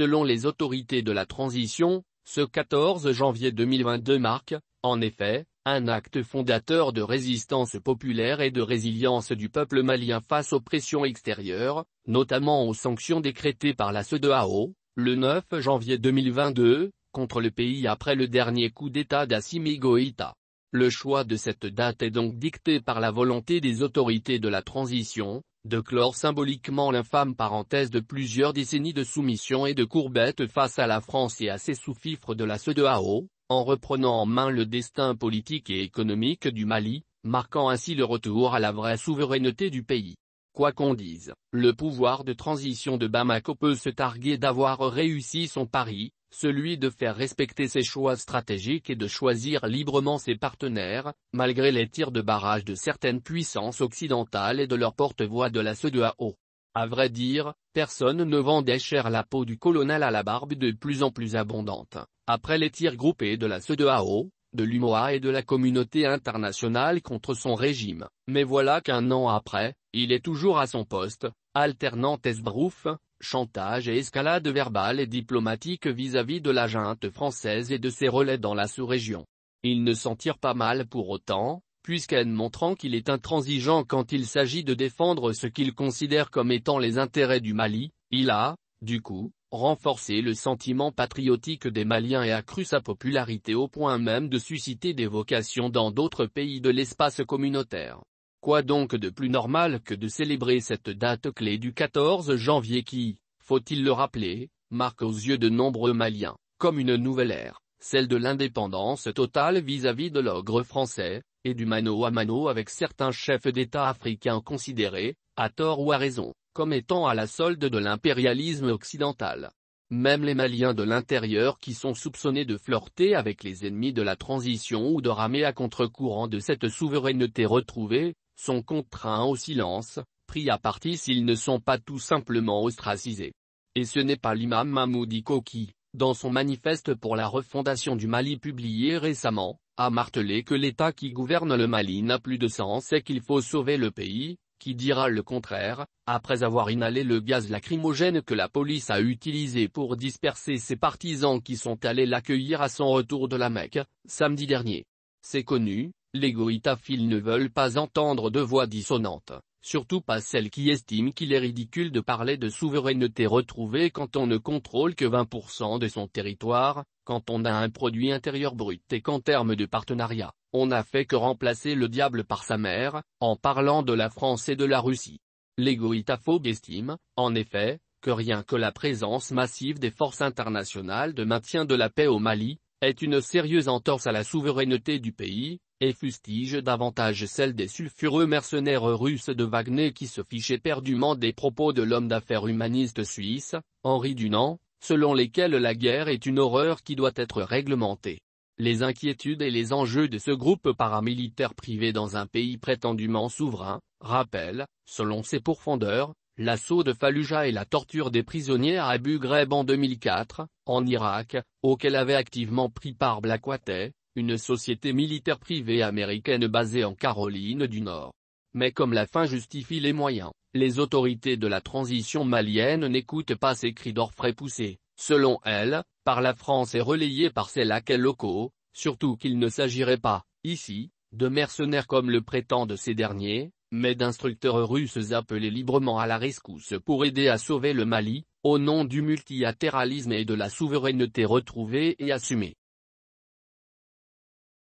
Selon les autorités de la transition, ce 14 janvier 2022 marque, en effet, un acte fondateur de résistance populaire et de résilience du peuple malien face aux pressions extérieures, notamment aux sanctions décrétées par la CEDEAO, le 9 janvier 2022, contre le pays après le dernier coup d'État d'Assimi Goïta. Le choix de cette date est donc dicté par la volonté des autorités de la transition, de clore symboliquement l'infâme parenthèse de plusieurs décennies de soumission et de courbette face à la France et à ses sous-fifres de la CEDEAO, en reprenant en main le destin politique et économique du Mali, marquant ainsi le retour à la vraie souveraineté du pays. Quoi qu'on dise, le pouvoir de transition de Bamako peut se targuer d'avoir réussi son pari, celui de faire respecter ses choix stratégiques et de choisir librement ses partenaires, malgré les tirs de barrage de certaines puissances occidentales et de leur porte-voix de la CEDEAO. À vrai dire, personne ne vendait cher la peau du colonel à la barbe de plus en plus abondante. Après les tirs groupés de la CEDEAO, de l'UMOA et de la communauté internationale contre son régime. Mais voilà qu'un an après, il est toujours à son poste, alternant Esbrouf, chantage et escalade verbale et diplomatique vis-à-vis de la junte française et de ses relais dans la sous-région. Il ne s'en tire pas mal pour autant, puisqu'en montrant qu'il est intransigeant quand il s'agit de défendre ce qu'il considère comme étant les intérêts du Mali, il a, du coup, renforcé le sentiment patriotique des Maliens et accru sa popularité au point même de susciter des vocations dans d'autres pays de l'espace communautaire. Quoi donc de plus normal que de célébrer cette date clé du 14 janvier qui, faut-il le rappeler, marque aux yeux de nombreux Maliens, comme une nouvelle ère, celle de l'indépendance totale vis-à-vis de l'ogre français, et du mano à mano avec certains chefs d'État africains considérés, à tort ou à raison, comme étant à la solde de l'impérialisme occidental. Même les Maliens de l'intérieur qui sont soupçonnés de flirter avec les ennemis de la transition ou de ramer à contre-courant de cette souveraineté retrouvée, sont contraints au silence, pris à partie s'ils ne sont pas tout simplement ostracisés. Et ce n'est pas l'imam Mahmoudiko qui, dans son manifeste pour la refondation du Mali publié récemment, a martelé que l'État qui gouverne le Mali n'a plus de sens et qu'il faut sauver le pays, qui dira le contraire, après avoir inhalé le gaz lacrymogène que la police a utilisé pour disperser ses partisans qui sont allés l'accueillir à son retour de la Mecque, samedi dernier. C'est connu, les goïtaphiles ne veulent pas entendre de voix dissonantes, surtout pas celles qui estiment qu'il est ridicule de parler de souveraineté retrouvée quand on ne contrôle que 20% de son territoire, quand on a un produit intérieur brut et qu'en termes de partenariat, on n'a fait que remplacer le diable par sa mère, en parlant de la France et de la Russie. Les estime, estiment, en effet, que rien que la présence massive des forces internationales de maintien de la paix au Mali, est une sérieuse entorse à la souveraineté du pays, et fustige davantage celle des sulfureux mercenaires russes de Wagner qui se fichaient perdument des propos de l'homme d'affaires humaniste suisse, Henri Dunant, selon lesquels la guerre est une horreur qui doit être réglementée. Les inquiétudes et les enjeux de ce groupe paramilitaire privé dans un pays prétendument souverain, rappellent, selon ses profondeurs, l'assaut de Fallujah et la torture des prisonniers à Abu Ghraib en 2004, en Irak, auquel avait activement pris part Blackwater une société militaire privée américaine basée en Caroline du Nord. Mais comme la fin justifie les moyens, les autorités de la transition malienne n'écoutent pas ces cris d'orfraie poussés, selon elles, par la France et relayés par ses laquais locaux, surtout qu'il ne s'agirait pas, ici, de mercenaires comme le prétendent ces derniers, mais d'instructeurs russes appelés librement à la rescousse pour aider à sauver le Mali, au nom du multilatéralisme et de la souveraineté retrouvée et assumée.